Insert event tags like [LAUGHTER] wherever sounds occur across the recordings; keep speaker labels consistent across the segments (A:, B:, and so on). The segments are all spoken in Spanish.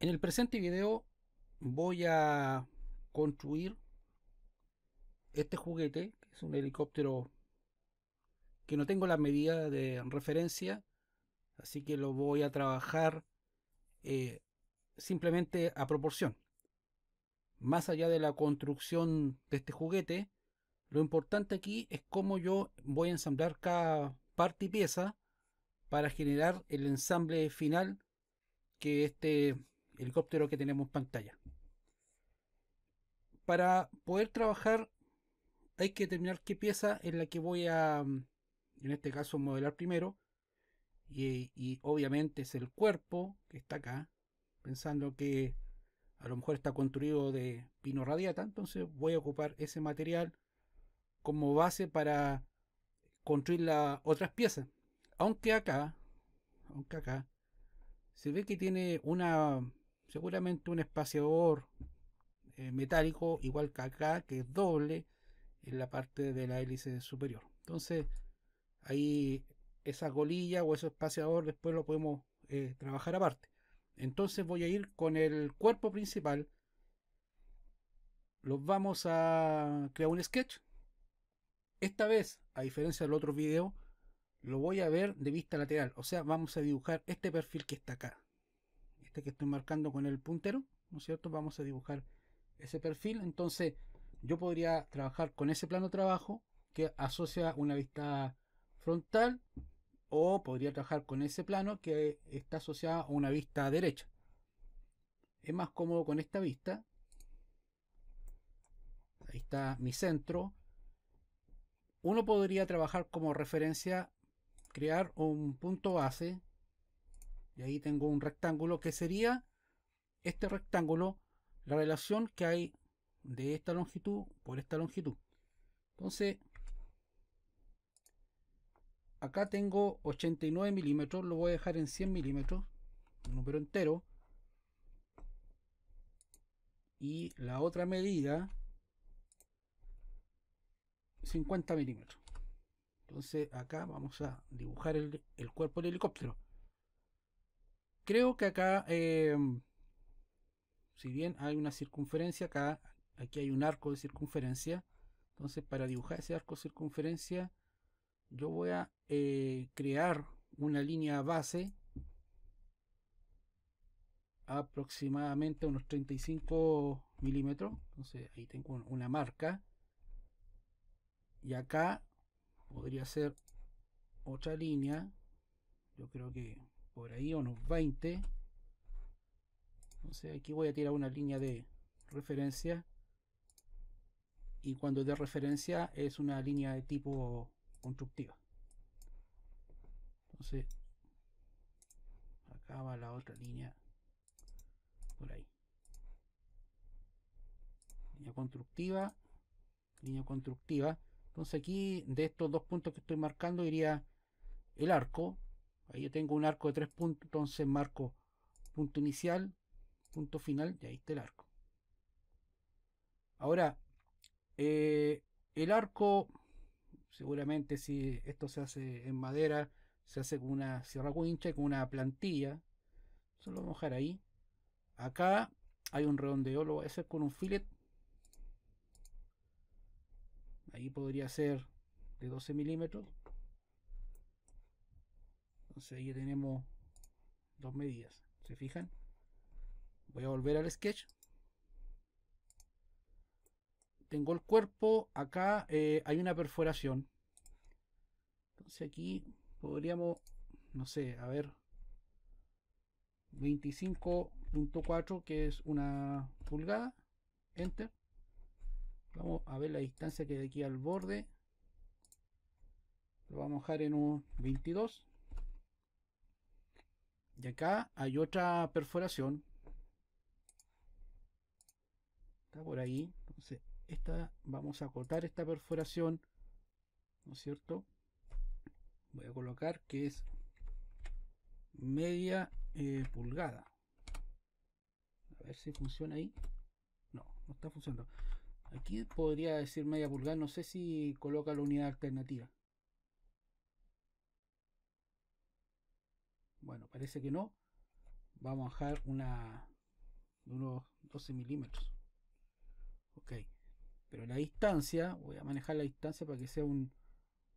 A: En el presente video voy a construir este juguete, que es un helicóptero que no tengo la medida de referencia, así que lo voy a trabajar eh, simplemente a proporción. Más allá de la construcción de este juguete, lo importante aquí es cómo yo voy a ensamblar cada parte y pieza para generar el ensamble final que este helicóptero que tenemos pantalla. Para poder trabajar hay que determinar qué pieza es la que voy a, mm, en este caso, modelar primero. y, obviamente es el cuerpo que está acá, pensando que a lo mejor está construido de pino radiata, entonces voy a ocupar ese material como base para construir las otras piezas. Aunque acá, aunque acá, se ve que tiene una seguramente un espaciador eh, metálico igual que acá, que es doble en la parte de la hélice superior. Entonces, ahí esa golilla o ese espaciador después lo podemos eh, trabajar aparte. Entonces voy a ir con el cuerpo principal. Los vamos a crear un sketch. Esta vez, a diferencia del otro video, lo voy a ver de vista lateral. O sea, vamos a dibujar este perfil que está acá que estoy marcando con el puntero, ¿no es cierto? Vamos a dibujar ese perfil, entonces yo podría trabajar con ese plano de trabajo que asocia una vista frontal o podría trabajar con ese plano que está asociado a una vista derecha. Es más cómodo con esta vista. Ahí está mi centro. Uno podría trabajar como referencia, crear un punto base y ahí tengo un rectángulo que sería este rectángulo, la relación que hay de esta longitud por esta longitud. Entonces, acá tengo 89 milímetros, lo voy a dejar en 100 milímetros, un número entero. Y la otra medida, 50 milímetros. Entonces acá vamos a dibujar el, el cuerpo del helicóptero. Creo que acá, eh, si bien hay una circunferencia, acá aquí hay un arco de circunferencia. Entonces para dibujar ese arco de circunferencia, yo voy a eh, crear una línea base aproximadamente unos 35 milímetros. Entonces ahí tengo una marca. Y acá podría ser otra línea. Yo creo que por ahí unos 20 entonces aquí voy a tirar una línea de referencia y cuando de referencia es una línea de tipo constructiva entonces acá va la otra línea por ahí línea constructiva línea constructiva entonces aquí de estos dos puntos que estoy marcando iría el arco Ahí yo tengo un arco de tres puntos, entonces marco punto inicial, punto final, y ahí está el arco. Ahora, eh, el arco, seguramente si esto se hace en madera, se hace con una sierra y con una plantilla. Solo vamos a dejar ahí. Acá hay un redondeo, lo voy a hacer con un fillet. Ahí podría ser de 12 milímetros. Entonces ahí tenemos dos medidas. ¿Se fijan? Voy a volver al sketch. Tengo el cuerpo. Acá eh, hay una perforación. Entonces aquí podríamos, no sé, a ver. 25.4 que es una pulgada. Enter. Vamos a ver la distancia que de aquí al borde. Lo vamos a dejar en un 22. Y acá hay otra perforación. Está por ahí. Entonces, esta, vamos a cortar esta perforación. ¿No es cierto? Voy a colocar que es media eh, pulgada. A ver si funciona ahí. No, no está funcionando. Aquí podría decir media pulgada. No sé si coloca la unidad alternativa. Bueno, parece que no. Vamos a bajar una, unos 12 milímetros. Ok. Pero la distancia, voy a manejar la distancia para que sea un,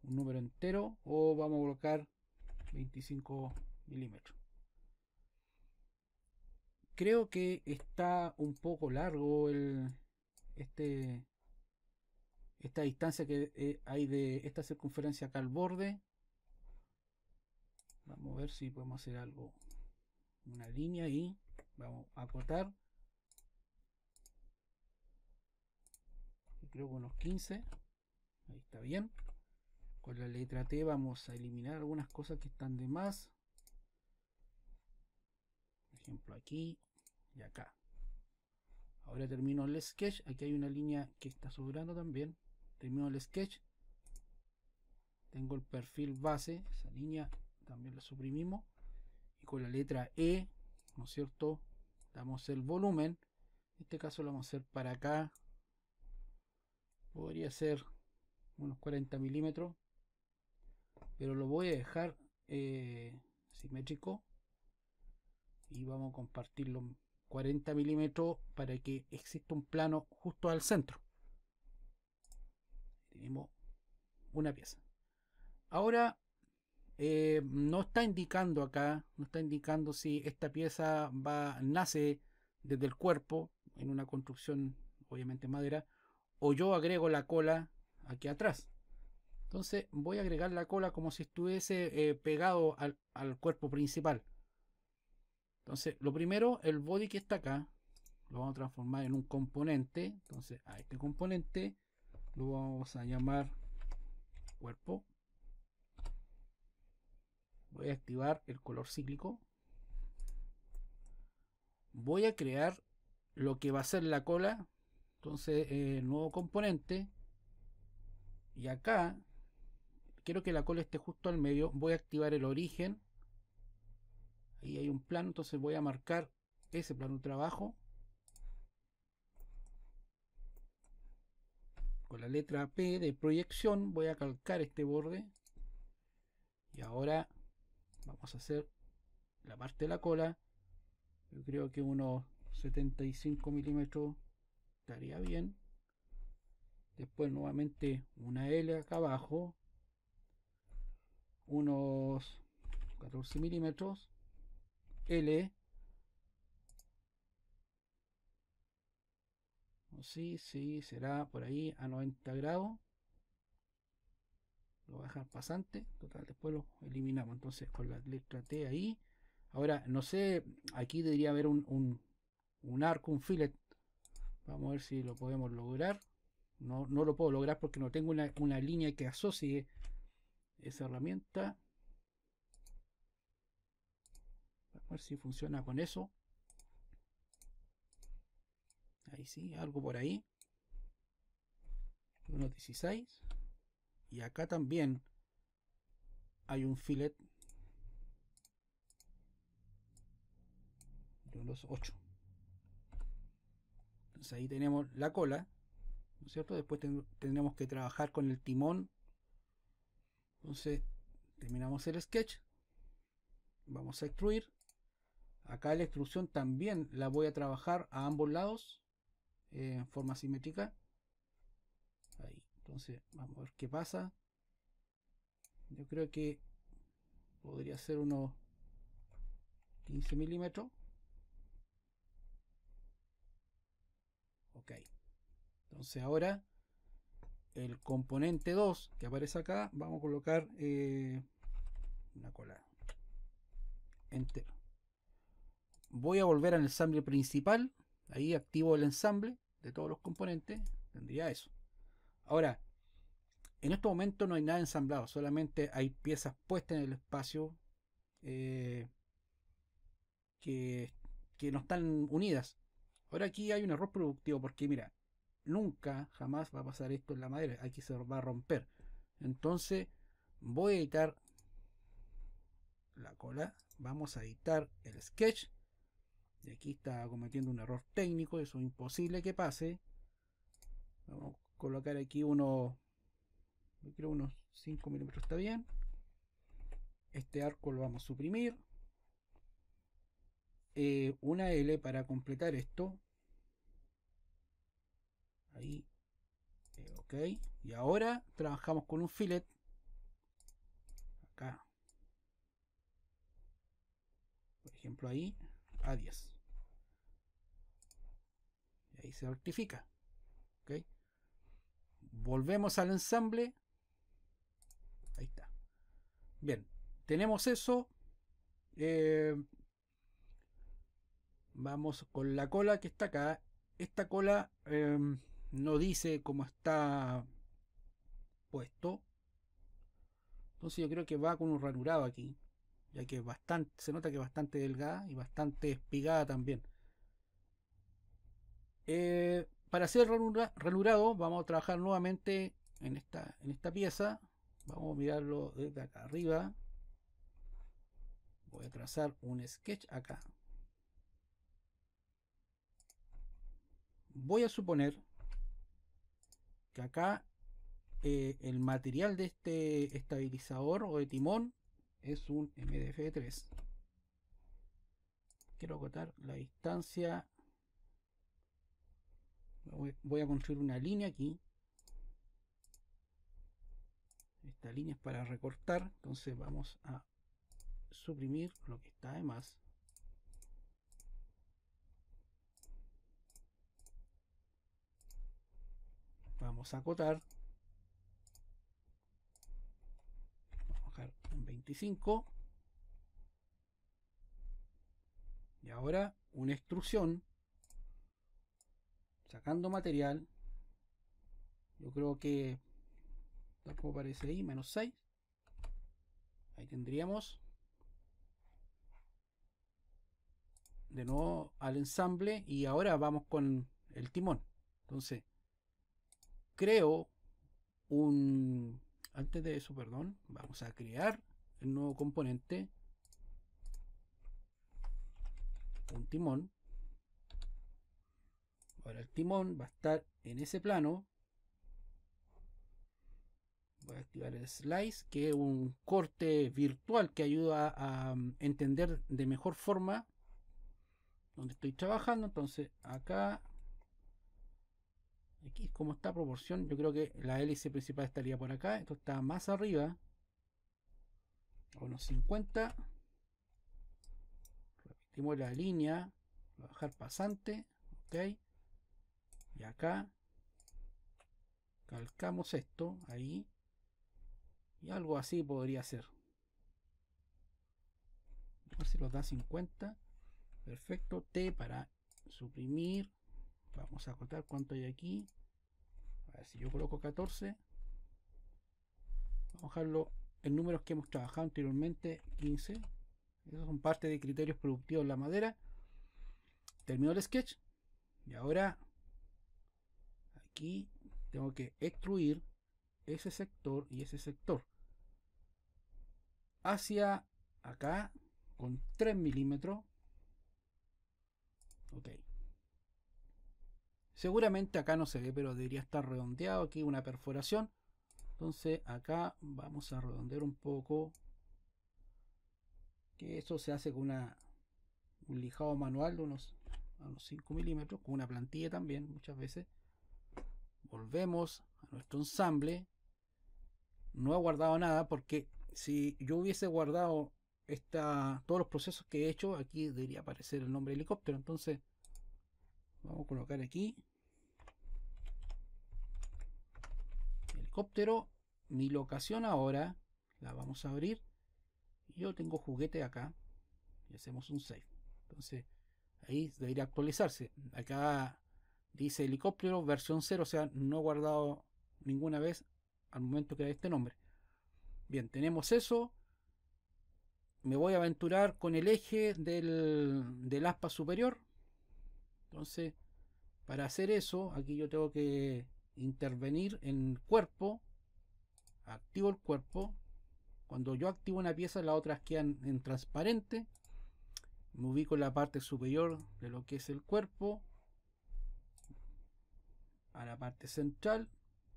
A: número entero. O vamos a colocar 25 milímetros. Creo que está un poco largo este, esta distancia que eh, hay de esta circunferencia acá al borde vamos a ver si podemos hacer algo una línea y vamos a cortar creo que unos 15 ahí está bien con la letra T vamos a eliminar algunas cosas que están de más por ejemplo aquí y acá ahora termino el sketch aquí hay una línea que está sobrando también termino el sketch tengo el perfil base esa línea también lo suprimimos y con la letra E, ¿no es cierto? Damos el volumen, en este caso lo vamos a hacer para acá, podría ser unos 40 milímetros, pero lo voy a dejar eh, simétrico y vamos a compartirlo 40 milímetros para que exista un plano justo al centro. Tenemos una pieza. Ahora eh, no está indicando acá, no está indicando si esta pieza va, nace desde el cuerpo, en una construcción obviamente madera, o yo agrego la cola aquí atrás. Entonces voy a agregar la cola como si estuviese eh, pegado al, al cuerpo principal. Entonces lo primero, el body que está acá, lo vamos a transformar en un componente. Entonces a este componente lo vamos a llamar cuerpo voy a activar el color cíclico voy a crear lo que va a ser la cola entonces eh, nuevo componente y acá quiero que la cola esté justo al medio voy a activar el origen ahí hay un plano entonces voy a marcar ese plano de trabajo con la letra P de proyección voy a calcar este borde y ahora vamos a hacer la parte de la cola yo creo que unos 75 milímetros estaría bien después nuevamente una L acá abajo unos 14 milímetros L sí, sí, será por ahí a 90 grados lo voy a dejar pasante, total, después lo eliminamos, entonces con la letra T ahí, ahora no sé, aquí debería haber un, un, arco, un fillet, vamos a ver si lo podemos lograr, no, no lo puedo lograr porque no tengo una, línea que asocie esa herramienta, a ver si funciona con eso, ahí sí, algo por ahí, 1.16 y acá también hay un fillet de los 8 entonces ahí tenemos la cola cierto? después tendremos que trabajar con el timón entonces terminamos el sketch vamos a extruir acá la extrusión también la voy a trabajar a ambos lados eh, en forma simétrica entonces, vamos a ver qué pasa. Yo creo que podría ser unos 15 milímetros. Ok. Entonces ahora el componente 2 que aparece acá, vamos a colocar eh, una cola. Enter. Voy a volver al ensamble principal. Ahí activo el ensamble de todos los componentes. Tendría eso. Ahora, en este momento no hay nada ensamblado, solamente hay piezas puestas en el espacio eh, que, no están unidas. Ahora aquí hay un error productivo porque mira, nunca, jamás va a pasar esto en la madera, aquí se va a romper. Entonces voy a editar la cola, vamos a editar el sketch. Y aquí está cometiendo un error técnico, es imposible que pase. Vamos colocar aquí uno creo unos 5 milímetros está bien. Este arco lo vamos a suprimir. Eh, una L para completar esto. Ahí. Eh, ok. Y ahora trabajamos con un fillet. Acá. Por ejemplo ahí. A 10. Y ahí se rectifica. Volvemos al ensamble. Ahí está. Bien, tenemos eso. Eh, vamos con la cola que está acá. Esta cola em, no dice cómo está puesto. Entonces yo creo que va con un ranurado aquí. Ya que bastante, se nota que es bastante delgada y bastante espigada también. Eh, para hacer ranurado vamos a trabajar nuevamente en esta, en esta pieza. Vamos a mirarlo desde acá arriba. Voy a trazar un sketch acá. Voy a suponer que acá eh, el material de este estabilizador o de timón es un MDF3. Quiero acotar la distancia voy a construir una línea aquí esta línea es para recortar entonces vamos a suprimir lo que está de más vamos a acotar vamos a bajar un 25 y ahora una extrusión sacando material, yo creo que, tampoco como aparece ahí, menos 6, ahí tendríamos de nuevo al ensamble y ahora vamos con el timón. Entonces, creo un... Antes de eso, perdón, vamos a crear el nuevo componente. Un timón. Ahora el timón va a estar en ese plano. Voy a activar el slice, que es un corte virtual que ayuda a mm, entender de mejor forma donde estoy trabajando. Entonces acá, aquí es como está proporción, yo creo que la hélice principal estaría por acá. Esto está más arriba, a unos 50. Repetimos la línea, bajar pasante, ok y acá calcamos esto ahí y algo así podría ser a ver si nos da 50 perfecto T para suprimir vamos a cortar cuánto hay aquí a ver si yo coloco 14 vamos a dejarlo en números que hemos trabajado anteriormente 15 esos son parte de criterios productivos de la madera terminó el sketch y ahora tengo que extruir ese sector y ese sector hacia acá con 3 milímetros ok seguramente acá no se ve pero debería estar redondeado aquí una perforación entonces acá vamos a redondear un poco que eso se hace con una un lijado manual de unos, a unos 5 milímetros con una plantilla también muchas veces vemos a nuestro ensamble. No ha guardado nada porque si yo hubiese guardado esta, todos los procesos que he hecho, aquí debería aparecer el nombre helicóptero. Entonces, vamos a colocar aquí. Helicóptero. Mi locación ahora, la vamos a abrir. Yo tengo juguete acá. Y hacemos un save. Entonces, ahí debería actualizarse. Acá dice helicóptero versión 0, o sea, no guardado ninguna vez al momento que da este nombre. Bien, tenemos eso. Me voy a aventurar con el eje del, del aspa superior. Entonces, para hacer eso, aquí yo tengo que intervenir en el cuerpo. Activo el cuerpo. Cuando yo activo una pieza, las otras quedan en transparente. Me ubico en la parte superior de lo que es el cuerpo la parte central.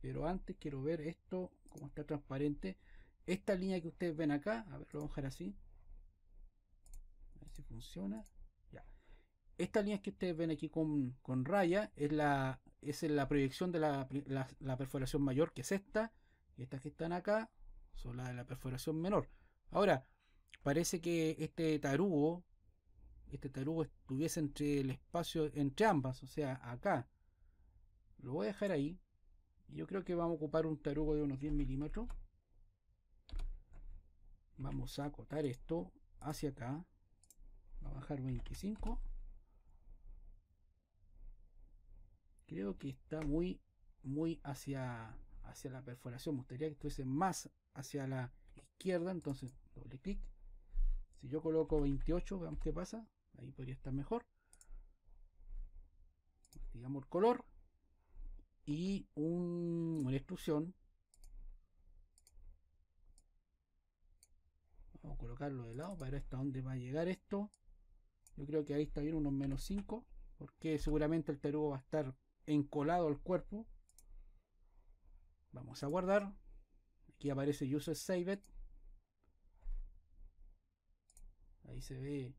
A: Pero antes quiero ver esto, como está transparente. Esta línea que ustedes ven acá, a ver, lo voy a dejar así. A ver si funciona. Ya. Esta línea que ustedes ven aquí con, raya es la, es la proyección de la, perforación mayor, que es esta. Y estas que están acá son las de la perforación menor. Ahora, parece que este tarugo, este tarugo estuviese entre el espacio, entre ambas, o sea, acá. Lo voy a dejar ahí. Yo creo que vamos a ocupar un tarugo de unos 10 milímetros. Vamos a acotar esto hacia acá. Va a bajar 25. Creo que está muy, muy hacia, hacia la perforación. Me gustaría que estuviese más hacia la izquierda. Entonces, doble clic. Si yo coloco 28, veamos qué pasa. Ahí podría estar mejor. Digamos el color y una extrusión. Vamos a colocarlo de lado para ver hasta dónde va a llegar esto. Yo creo que ahí está bien unos menos 5, porque seguramente el tarugo va a estar encolado al cuerpo. Vamos a guardar. Aquí aparece User It. Ahí se ve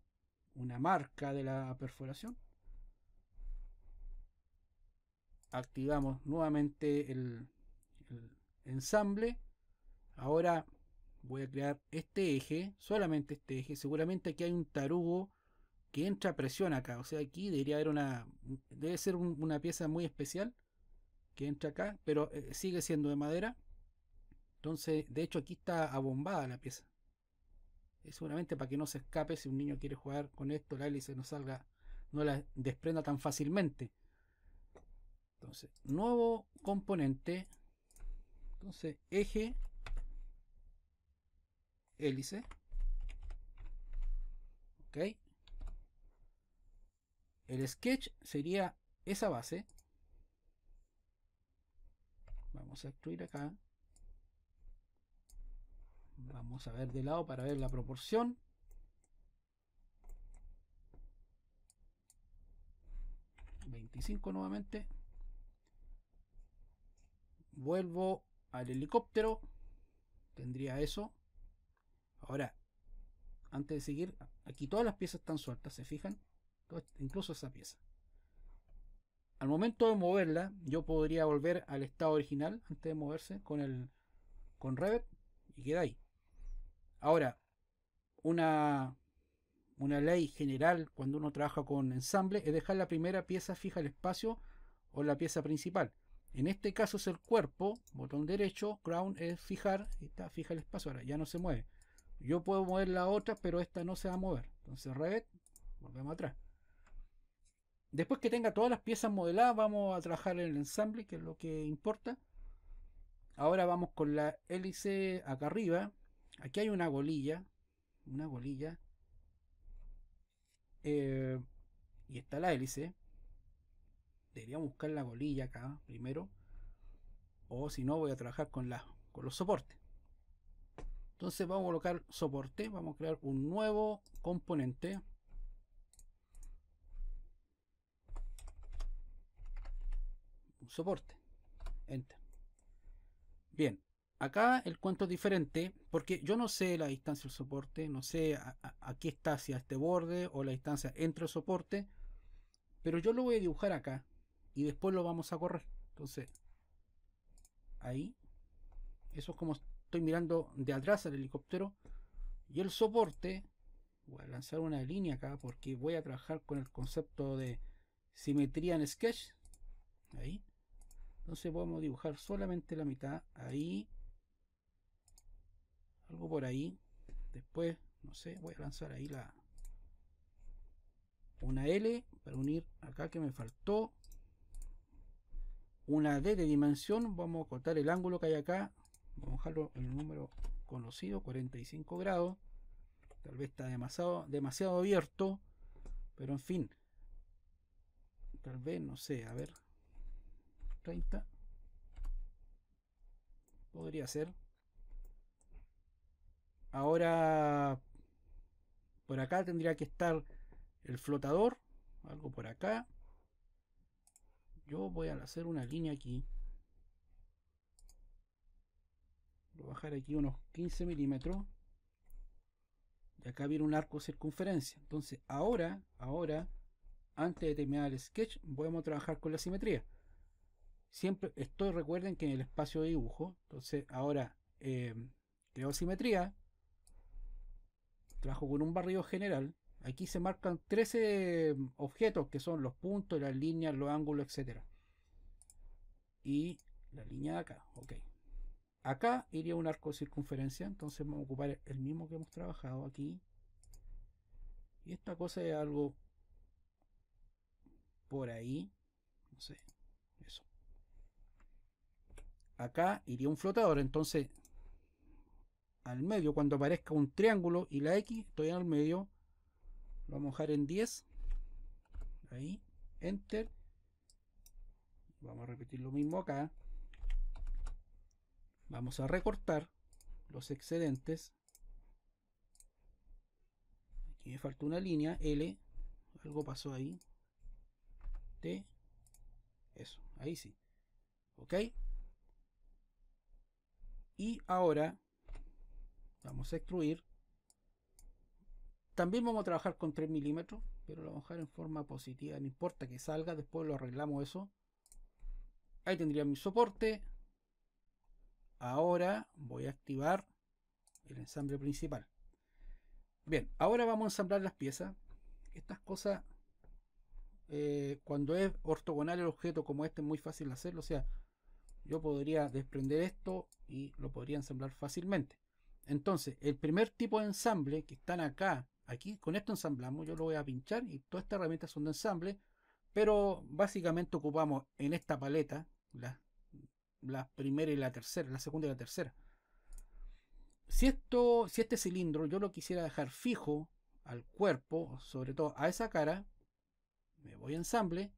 A: una marca de la perforación. activamos nuevamente el, ensamble ahora voy a crear este eje solamente este eje seguramente aquí hay un tarugo que entra presión acá o sea aquí debería haber una debe ser una pieza muy especial que entra acá pero eh, sigue siendo de madera entonces de hecho aquí está abombada la pieza es seguramente para que no se escape si un niño quiere jugar con esto la hélice no salga no la desprenda tan fácilmente entonces, nuevo componente. Entonces, eje, hélice. Ok. El sketch sería esa base. Vamos a excluir acá. Vamos a ver de lado para ver la proporción. 25 nuevamente Vuelvo al helicóptero. Tendría eso. Ahora, antes de seguir, aquí todas las piezas están sueltas, ¿se fijan? Incluso esa pieza. Al momento de moverla, yo podría volver al estado original antes de moverse con el con Revit y queda ahí. Ahora, una, una ley general cuando uno trabaja con ensamble es dejar la primera pieza fija al espacio o la pieza principal. En este caso es el cuerpo, botón derecho, crown es fijar, está, fija el espacio, ahora ya no se mueve. Yo puedo mover la otra, pero esta no se va a mover. Entonces revés, volvemos atrás. Después que tenga todas las piezas modeladas, vamos a trabajar en el ensamble, que es lo que importa. Ahora vamos con la hélice acá arriba. Aquí hay una golilla. Una bolilla. Eh, y está la hélice debería buscar la bolilla acá primero. O si no, voy a trabajar con, la, con los soportes. Entonces vamos a colocar soporte, vamos a crear un nuevo componente. Un soporte. Enter. Bien, acá el cuento es diferente porque yo no sé la distancia del soporte, no sé aquí está hacia este borde o la distancia entre el soporte, pero yo lo voy a dibujar acá y después lo vamos a correr. Entonces, ahí, eso es como estoy mirando de atrás al helicóptero y el soporte. Voy a lanzar una línea acá porque voy a trabajar con el concepto de simetría en Sketch. Ahí. Entonces podemos dibujar solamente la mitad. Ahí. Algo por ahí. Después, no sé, voy a lanzar ahí la una L para unir acá que me faltó una D de dimensión, vamos a cortar el ángulo que hay acá, vamos a dejarlo en el número conocido, 45 grados, tal vez está demasiado, demasiado abierto, pero en fin, tal vez, no sé, a ver, 30, podría ser. Ahora, por acá tendría que estar el flotador, algo por acá, yo voy a hacer una línea aquí voy a bajar aquí unos 15 milímetros y acá viene un arco circunferencia entonces ahora ahora antes de terminar el sketch vamos a trabajar con la simetría siempre estoy, recuerden que en el espacio de dibujo entonces ahora eh, creo simetría trabajo con un barrido general Aquí se marcan 13 mm, objetos que son los puntos, las líneas, los ángulos, etc. Y la línea de acá, ok. Acá iría un arco circunferencia, entonces vamos a ocupar el mismo que hemos trabajado aquí. Y esta cosa es algo por ahí, no sé, eso. Acá iría un flotador, entonces al medio cuando aparezca un triángulo y la X, estoy en el medio, vamos a dejar en 10 ahí enter vamos a repetir lo mismo acá vamos a recortar los excedentes aquí me falta una línea L algo pasó ahí T eso, ahí sí ok y ahora vamos a extruir también vamos a trabajar con 3 milímetros, pero lo vamos a dejar en forma positiva, no importa que salga, después lo arreglamos eso. Ahí tendría mi soporte. Ahora voy a activar el ensamble principal. Bien, ahora vamos a ensamblar las piezas. Estas cosas, eh, cuando es ortogonal el objeto como este, es muy fácil hacerlo. O sea, yo podría desprender esto y lo podría ensamblar fácilmente. Entonces, el primer tipo de ensamble que están acá, aquí con esto ensamblamos, yo lo voy a pinchar y todas estas herramientas son de ensamble, pero básicamente ocupamos en esta paleta la, la primera y la tercera, la segunda y la tercera. Si, esto, si este cilindro yo lo quisiera dejar fijo al cuerpo, sobre todo a esa cara, me voy a ensamble,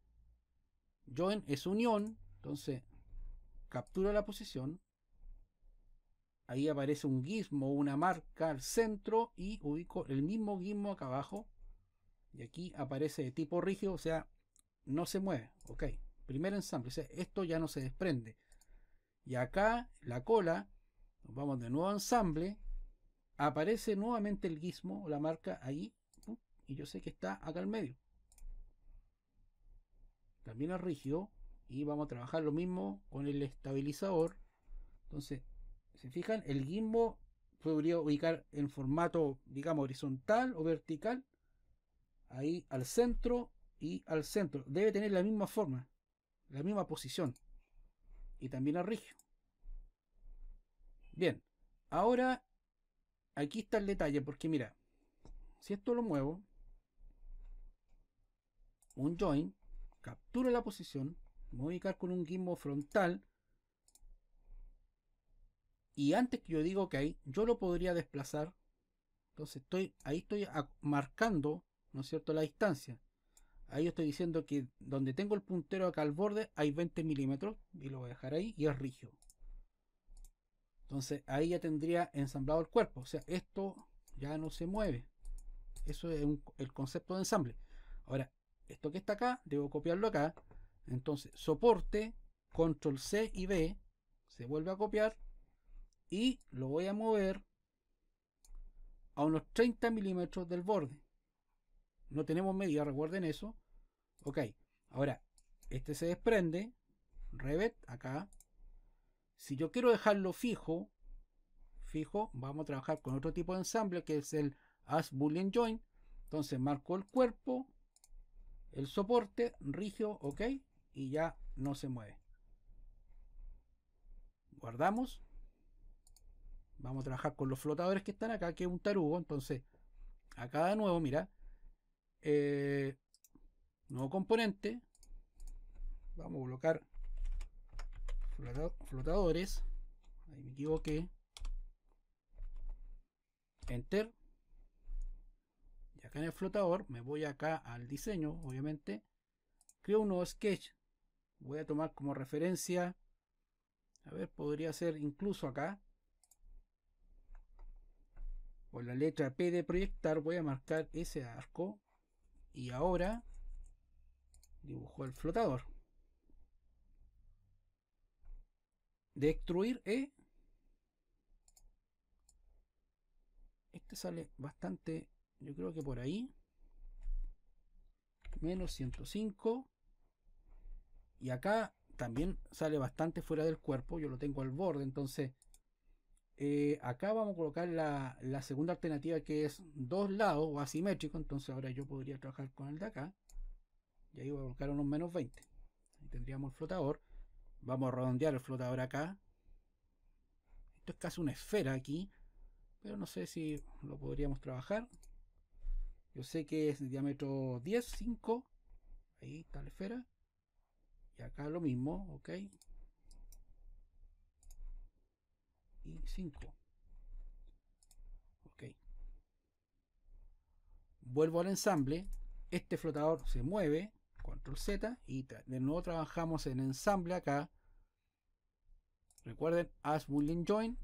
A: en es unión, entonces capturo la posición, Ahí aparece un gizmo, una marca al centro y ubico el mismo gizmo acá abajo. Y aquí aparece de tipo rígido, o sea, no se mueve. Ok, primer ensamble, o sea, esto ya no se desprende. Y acá la cola, nos vamos de nuevo a ensamble, aparece nuevamente el gizmo o la marca ahí. Y yo sé que está acá al medio. También es rígido. Y vamos a trabajar lo mismo con el estabilizador. Entonces, se fijan, el gimbo podría ubicar en formato, digamos, horizontal o vertical, ahí al centro y al centro. Debe tener la misma forma, la misma posición. Y también al rígido. Bien, ahora aquí está el detalle, porque mira, si esto lo muevo, un join, captura la posición, me voy a ubicar con un gimbo frontal, y antes que yo digo, ok, yo lo podría desplazar. Entonces estoy, ahí estoy marcando, ¿no es cierto?, la distancia. Ahí estoy diciendo que donde tengo el puntero acá al borde hay 20 milímetros y lo voy a dejar ahí y es rígido. Entonces ahí ya tendría ensamblado el cuerpo. O sea, esto ya no se mueve. Eso es el concepto de ensamble. Ahora, esto que está acá, debo copiarlo acá. Entonces, soporte, control C y B, se vuelve a copiar y lo voy a mover a unos 30 milímetros del borde. No tenemos media, recuerden eso. Ok, ahora este se desprende, revet acá. Si yo quiero dejarlo fijo, fijo, vamos a trabajar con otro tipo de ensamble que es el as boolean joint Entonces marco el cuerpo, el soporte, rígido, ok, y ya no se mueve. Guardamos. Vamos a trabajar con los flotadores que están acá, que es un tarugo. Entonces, acá de nuevo, mira. Eh, nuevo componente. Vamos a colocar flotadores. Ahí me equivoqué. Enter. Y acá en el flotador me voy acá al diseño, obviamente. Creo un nuevo sketch. Voy a tomar como referencia. A ver, podría ser incluso acá o la letra P de proyectar, voy a marcar ese arco y ahora dibujo el flotador. Destruir E. Este sale bastante, yo creo que por ahí. Menos 105. Y acá también sale bastante fuera del cuerpo. Yo lo tengo al borde, entonces eh, acá vamos a colocar la, la, segunda alternativa que es dos lados o asimétrico. Entonces ahora yo podría trabajar con el de acá. Y ahí voy a colocar unos menos 20. Ahí tendríamos el flotador. Vamos a redondear el flotador acá. Esto es casi una esfera aquí. Pero no sé si lo podríamos trabajar. Yo sé que es de diámetro 10, 5. Ahí está la esfera. Y acá lo mismo, ok. 5. Ok. Vuelvo al ensamble. Este flotador se mueve. Control Z. Y de nuevo trabajamos en ensamble acá. Recuerden, as boolean join.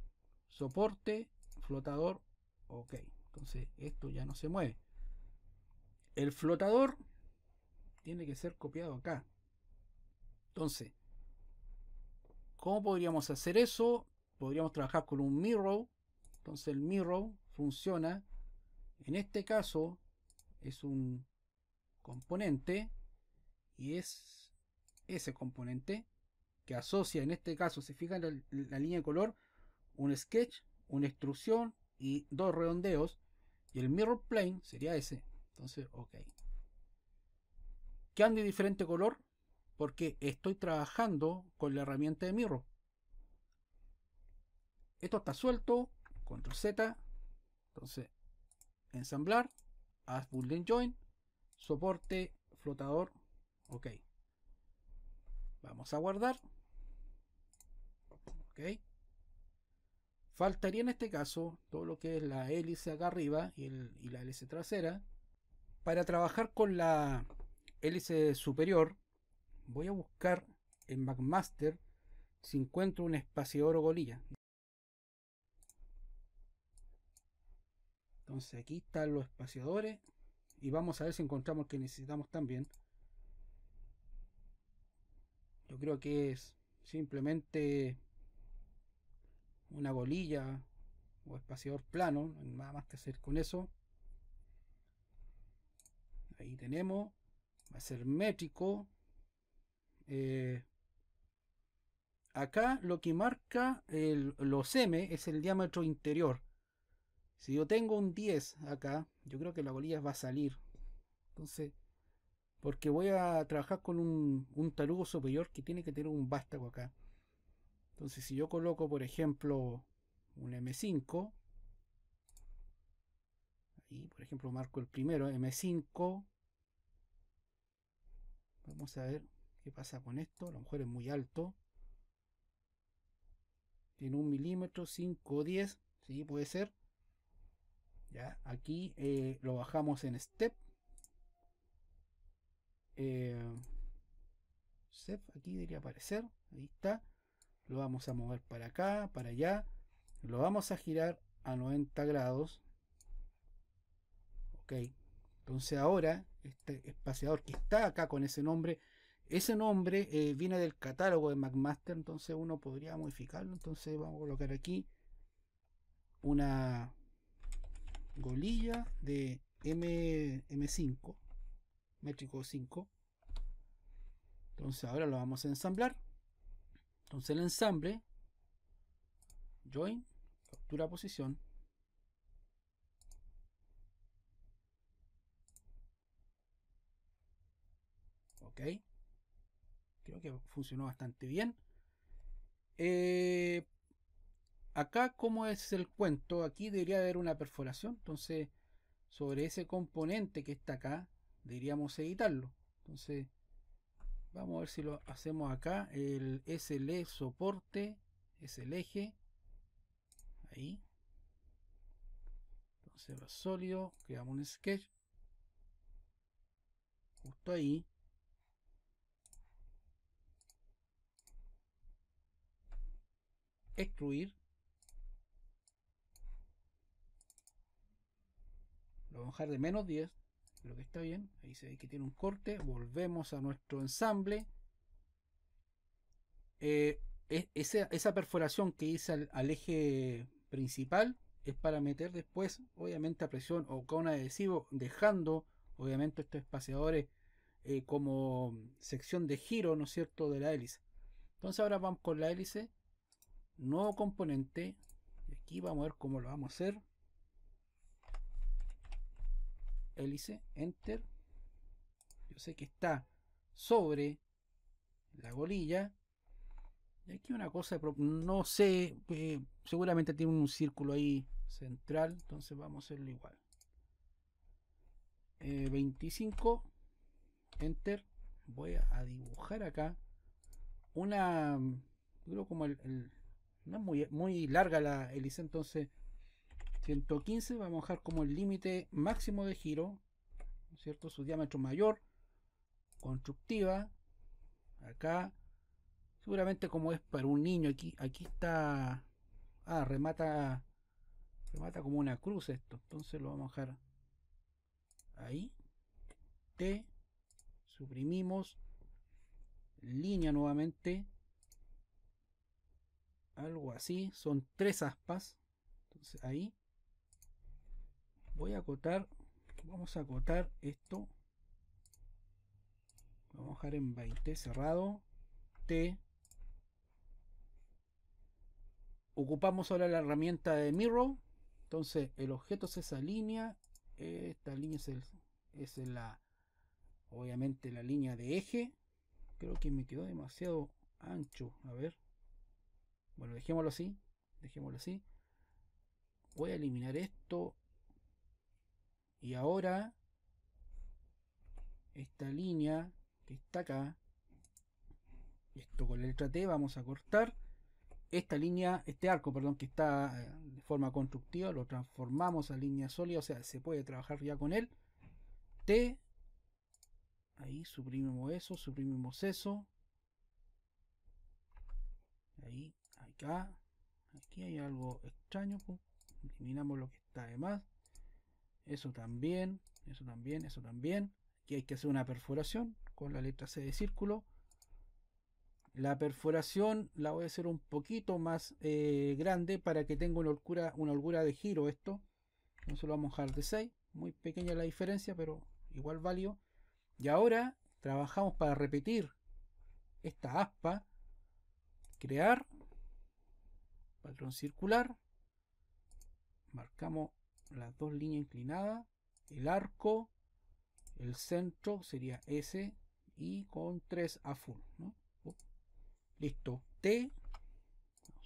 A: Soporte. Flotador. Ok. Entonces esto ya no se mueve. El flotador tiene que ser copiado acá. Entonces, ¿cómo podríamos hacer eso? podríamos trabajar con un mirror. Entonces el mirror funciona. En este caso es un componente y es ese componente que asocia, en este caso, se fijan la, línea de color, un sketch, una instrucción. y dos redondeos. Y el mirror plane sería ese. Entonces, ok. Que ande diferente color porque estoy trabajando con la herramienta de mirror. Esto está suelto. Control Z. Entonces, ensamblar. add Boolean joint, Soporte, flotador. Ok. Vamos a guardar. Ok. Faltaría en este caso todo lo que es la hélice acá arriba y, la hélice trasera. Para trabajar con la hélice superior, voy a buscar en McMaster si encuentro un espaciador o golilla. Entonces aquí están los espaciadores y vamos a ver si encontramos que necesitamos también. Yo creo que es simplemente una bolilla o espaciador plano, nada más que hacer con eso. Ahí tenemos, va a ser métrico. Eh, acá lo que marca los M es el diámetro interior. Si yo tengo un 10 acá, yo creo que la bolilla va a salir. Entonces, porque voy a trabajar con un, un tarugo superior que tiene que tener un vástago acá. Entonces, si yo coloco, por ejemplo, un M5, ahí, por ejemplo, marco el primero, M5, vamos a ver qué pasa con esto, a lo mejor es muy alto, tiene un milímetro, 5, 10, sí, puede ser, Aquí eh, lo bajamos en eh, step. aquí debería aparecer. Ahí está. Lo vamos a mover para acá, para allá. Lo vamos a girar a 90 grados. Ok. Entonces ahora este espaciador que está acá con ese nombre ese nombre eh, viene del catálogo de McMaster, entonces uno podría modificarlo. Entonces vamos a colocar aquí una golilla de M, M5, métrico 5. Entonces ahora lo vamos a ensamblar. Entonces el ensamble, join, captura posición. Ok. Creo que funcionó bastante bien. Eh, acá como es el cuento, aquí debería haber una perforación, entonces sobre ese componente que está acá deberíamos editarlo. Entonces vamos a ver si lo hacemos acá, el SL soporte, es el eje, ahí. Entonces va sólido, creamos un sketch, justo ahí. excluir lo vamos a dejar de menos 10 creo que está bien, ahí se ve que tiene un corte volvemos a nuestro ensamble eh, e, esa, perforación que hice al, eje principal es para meter después obviamente a presión o con adhesivo dejando obviamente estos espaciadores eh, como sección de giro no es cierto de la hélice entonces ahora vamos con la hélice nuevo componente aquí vamos a ver cómo lo vamos a hacer hélice, enter. Yo sé que está sobre la golilla. Y aquí una cosa, no sé, eh, seguramente tiene un círculo ahí central, entonces vamos a hacerlo igual. 25, eh, enter. Voy a dibujar acá una, creo como el, no es muy, muy larga la hélice, entonces 115 vamos a dejar como el límite máximo de giro, ¿cierto? Su diámetro mayor, constructiva, acá, seguramente como es para un niño, aquí, aquí está, ah, remata, remata como una cruz esto, entonces lo vamos a dejar ahí, T, suprimimos, línea nuevamente, algo así, son tres aspas, entonces ahí voy a acotar vamos a acotar esto vamos a dejar en 20 cerrado T ocupamos ahora la herramienta de mirror entonces el objeto es esa línea esta línea es, es la obviamente la línea de eje creo que me quedó demasiado ancho a ver bueno dejémoslo así dejémoslo así voy a eliminar esto y ahora, esta línea que está acá, esto con la letra T vamos a cortar esta línea, este arco, perdón, que está eh, de forma constructiva, lo transformamos a línea sólida, o sea, se puede trabajar ya con él. T, ahí suprimimos eso, suprimimos eso. Ahí, acá, aquí hay algo extraño, pues, eliminamos lo que está de más. Eso también, eso también, eso también. Aquí hay que hacer una perforación con la letra C de círculo. La perforación la voy a hacer un poquito más eh, grande para que tenga una holgura, una holgura de giro esto. Entonces lo vamos a dejar de 6. Muy pequeña la diferencia, pero igual válido. Y ahora trabajamos para repetir esta aspa. Crear. Patrón circular. Marcamos las dos líneas inclinadas, el arco, el centro sería S y con 3 a full. Oh, listo, T,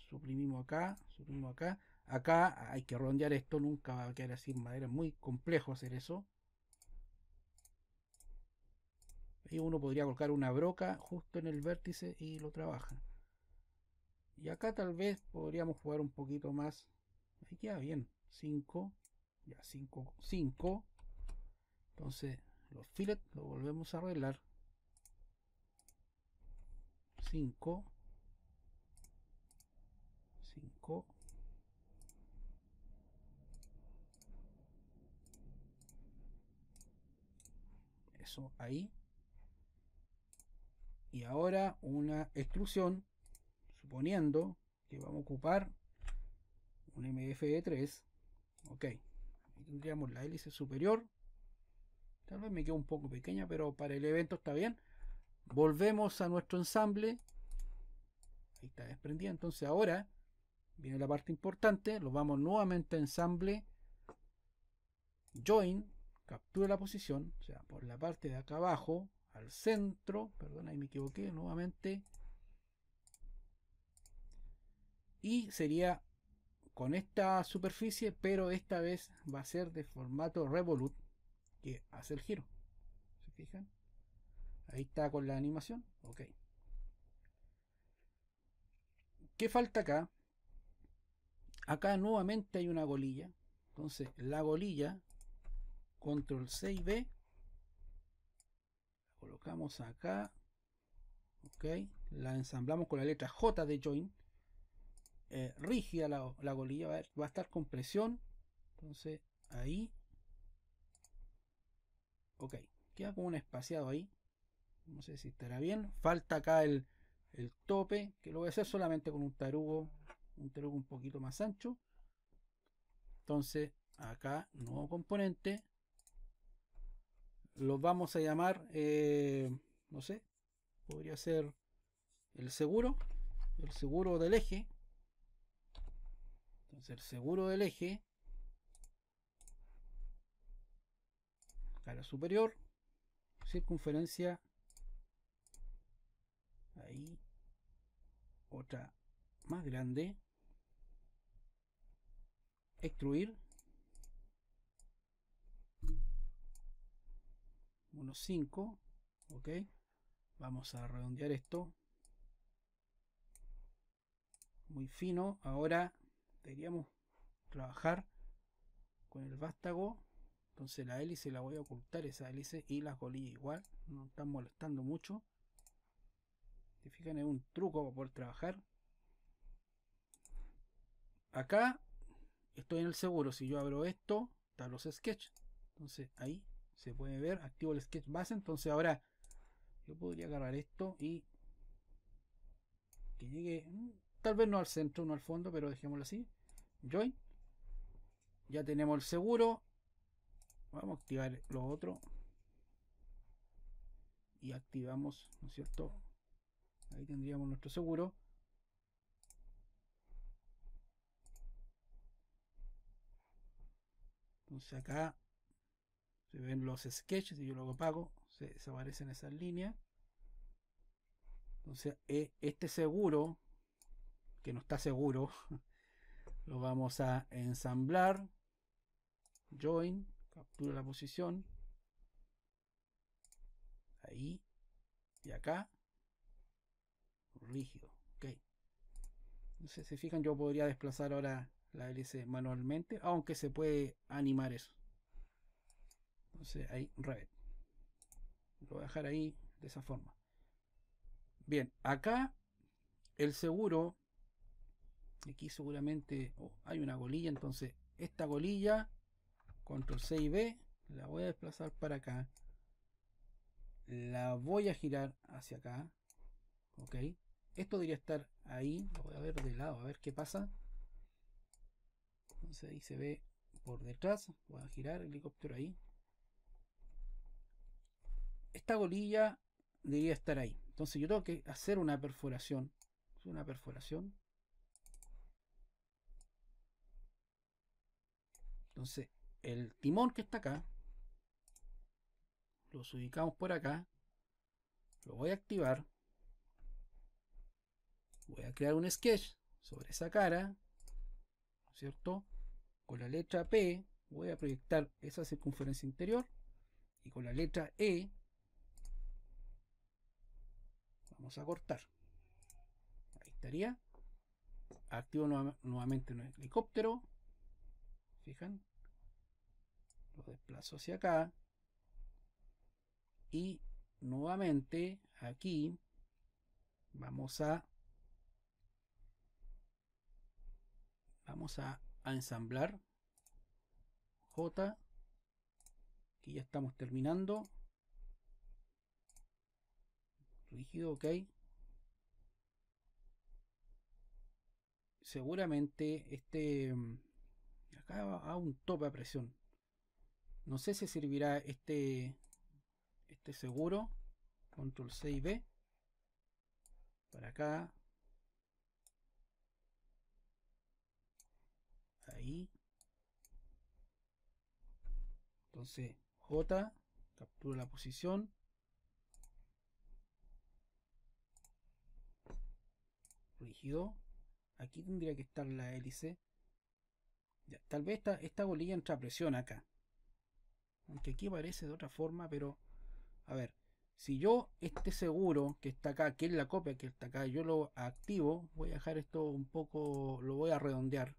A: suprimimos acá, suprimimos acá, acá hay que rondear esto, nunca va a quedar así madera, es muy complejo hacer eso. Y uno podría colocar una broca justo en el vértice y lo trabaja. Y acá tal vez podríamos jugar un poquito más. Ahí queda bien. 5 ya 5 5 entonces los fillets lo volvemos a arreglar 5 5 eso ahí y ahora una exclusión suponiendo que vamos a ocupar un mf de 3 ok tendríamos la hélice superior. Tal vez me quedó un poco pequeña, pero para el evento está bien. Volvemos a nuestro ensamble. Ahí está desprendida. Entonces ahora viene la parte importante. Lo vamos nuevamente a ensamble. Join. Captura la posición. O sea, por la parte de acá abajo. Al centro. Perdón, ahí me equivoqué. Nuevamente. Y sería con esta superficie, pero esta vez va a ser de formato Revolut que hace el giro. ¿Se fijan? Ahí está con la animación. Ok. ¿Qué falta acá? Acá nuevamente hay una golilla. Entonces, la golilla, control C y B, la colocamos acá. Ok. La ensamblamos con la letra J de join eh, rígida la, la va a, estar con presión. Entonces ahí. Ok, queda como un espaciado ahí. No sé si estará bien. Falta acá el, tope, que lo voy a hacer solamente con un tarugo, un tarugo un poquito más ancho. Entonces, acá, nuevo componente. lo vamos a llamar, eh, no sé, podría ser el seguro, el seguro del eje ser seguro del eje, cara superior, circunferencia, ahí, otra más grande, extruir, unos cinco. ok, vamos a redondear esto, muy fino, ahora deberíamos trabajar con el vástago entonces la hélice la voy a ocultar esa hélice y las golillas igual no están molestando mucho si fijan es un truco para poder trabajar acá estoy en el seguro si yo abro esto están los sketch entonces ahí se puede ver activo el sketch base entonces ahora yo podría agarrar esto y que llegue mm, tal vez no al centro no al fondo pero dejémoslo así Join. Ya tenemos el seguro. Vamos a activar lo otro. Y activamos, ¿no es cierto? Ahí tendríamos nuestro seguro. Entonces acá se ven los sketches y yo lo apago. Se aparecen esas líneas. Entonces eh, este seguro, que no está seguro, [LAUGHS] Lo vamos a ensamblar. Join. Captura la posición. Ahí. Y acá. Rígido. Ok. Entonces, si fijan, yo podría desplazar ahora la hélice manualmente. Aunque se puede animar eso. Entonces ahí, red. Lo voy a dejar ahí de esa forma. Bien, acá el seguro aquí seguramente oh, hay una golilla entonces esta golilla control C y B, la voy a desplazar para acá, la voy a girar hacia acá, ok, esto debería estar ahí, lo voy a ver de lado, a ver qué pasa, entonces ahí se ve por detrás, voy a girar el helicóptero ahí, esta golilla debería estar ahí, entonces yo tengo que hacer una perforación, una perforación Entonces, el timón que está acá, los ubicamos por acá, lo voy a activar, voy a crear un sketch sobre esa cara, cierto? Con la letra P voy a proyectar esa circunferencia interior y con la letra E vamos a cortar. Ahí estaría. Activo nuevamente el helicóptero, fijan? Lo desplazo hacia acá. Y nuevamente aquí vamos a vamos a, ensamblar J aquí ya estamos terminando rígido ok seguramente este va a un tope a presión. No sé si servirá este, este seguro. Control C y B. Para acá. Ahí. Entonces, J, captura la posición. Rígido. Aquí tendría que estar la hélice tal vez esta, esta bolilla entra a presión acá. Aunque aquí parece de otra forma, pero... A ver, si yo este seguro que está acá, que es la copia que está acá, yo lo activo, voy a dejar esto un poco, lo voy a redondear.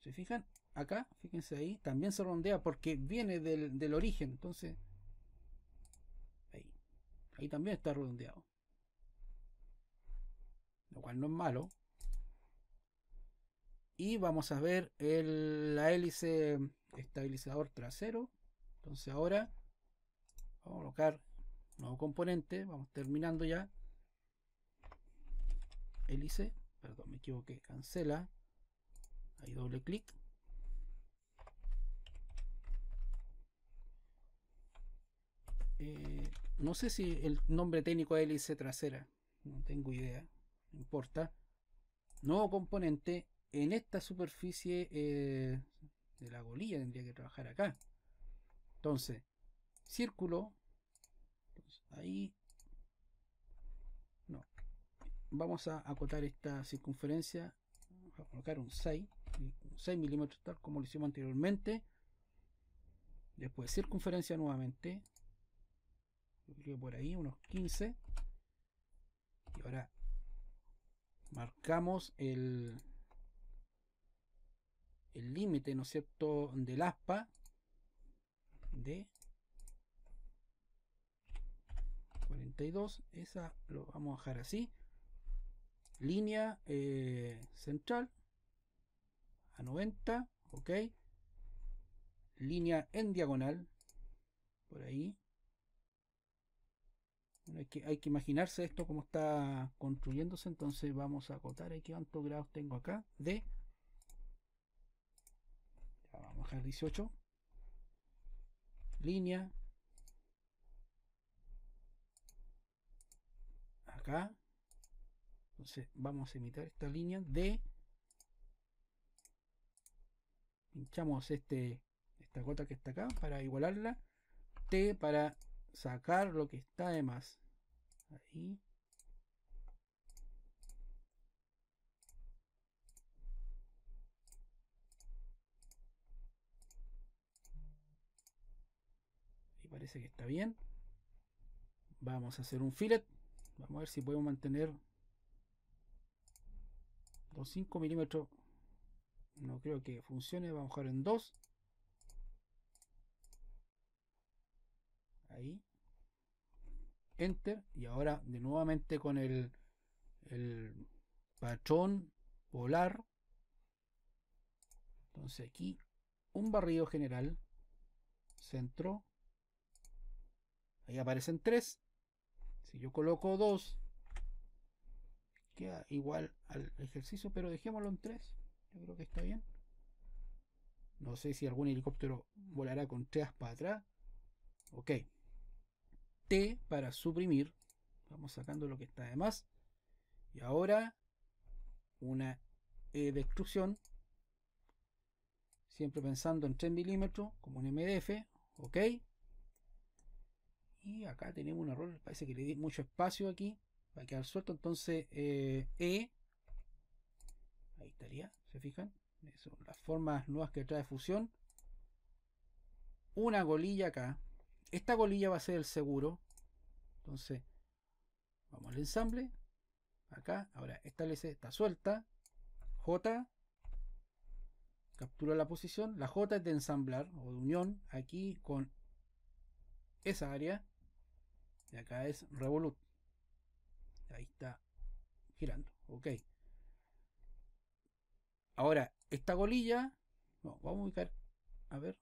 A: ¿Se fijan? Acá, fíjense ahí, también se redondea porque viene del, del origen, entonces... Ahí. Ahí también está redondeado. Lo cual no es malo, y vamos a ver el, la hélice estabilizador trasero. Entonces ahora vamos a colocar nuevo componente. Vamos terminando ya. Hélice. Perdón, me equivoqué. Cancela. Ahí doble clic. Eh, no sé si el nombre técnico es hélice trasera. No tengo idea. No importa. Nuevo componente en esta superficie eh, de la golilla tendría que trabajar acá. Entonces, círculo. Pues, ahí. No. Vamos a acotar esta circunferencia. Vamos a colocar un 6. 6 milímetros tal como lo hicimos anteriormente. Después circunferencia nuevamente. por ahí, unos 15. Y ahora marcamos el, el límite, ¿no es cierto?, del aspa de 42, esa lo vamos a dejar así, línea eh, central a 90, ok, línea en diagonal, por ahí, hay que, imaginarse esto como está construyéndose, entonces vamos a acotar aquí cuántos grados tengo acá de al 18. Línea. Acá. Entonces vamos a imitar esta línea de... Pinchamos este, esta gota que está acá para igualarla. T para sacar lo que está de más. Ahí. parece que está bien. Vamos a hacer un fillet. Vamos a ver si podemos mantener los 5 milímetros. No creo que funcione. Vamos a bajar en 2. Ahí. Enter. Y ahora de nuevamente con el, el patrón polar. Entonces aquí un barrido general. Centro. Ahí aparecen tres. Si yo coloco 2, queda igual al ejercicio, pero dejémoslo en tres. Yo creo que está bien. No sé si algún helicóptero volará con tres para atrás. Ok. T para suprimir. Vamos sacando lo que está de más. Y ahora una E de extrusión. Siempre pensando en 3 milímetros como un MDF. Ok. Y acá tenemos un error, parece que le di mucho espacio aquí, va a quedar suelto, entonces eh, E, ahí estaría, ¿se fijan? Son las formas nuevas que trae fusión. Una golilla acá. Esta golilla va a ser el seguro. Entonces, vamos al ensamble. Acá, ahora establece, está suelta. J, captura la posición. La J es de ensamblar o de unión aquí con esa área. Y acá es Revolut. Ahí está girando. Ok. Ahora, esta colilla. vamos a ubicar. A ver.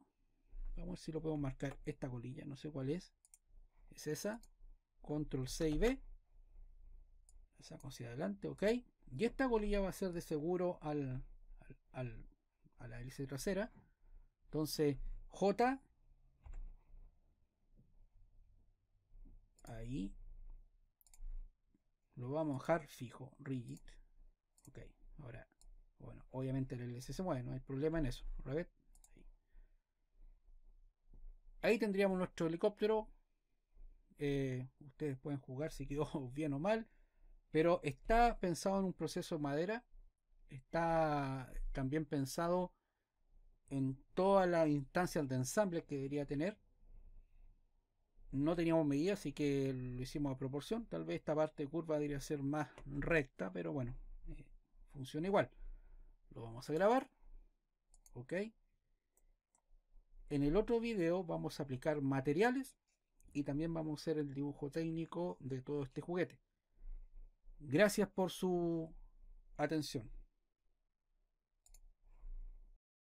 A: Vamos a ver si lo podemos marcar. Esta colilla. No sé cuál es. Es esa. Control C y B. Esa saco hacia adelante. Ok. Y esta colilla va a ser de seguro al, al, a la hélice trasera. Entonces, J ahí. Lo vamos a dejar fijo, rigid. Ok, ahora, bueno, obviamente el LS se mueve, no hay problema en eso. Ahí. tendríamos nuestro helicóptero. Eh, ustedes pueden jugar si quedó [LAUGHS] bien o mal. Pero está pensado en un proceso de madera. Está también pensado en todas las instancias de ensamble que debería tener no teníamos medida, así que lo hicimos a proporción. Tal vez esta parte curva debería ser más recta, pero bueno, eh, funciona igual. Lo vamos a grabar. Ok. En el otro video vamos a aplicar materiales y también vamos a hacer el dibujo técnico de todo este juguete. Gracias por su atención.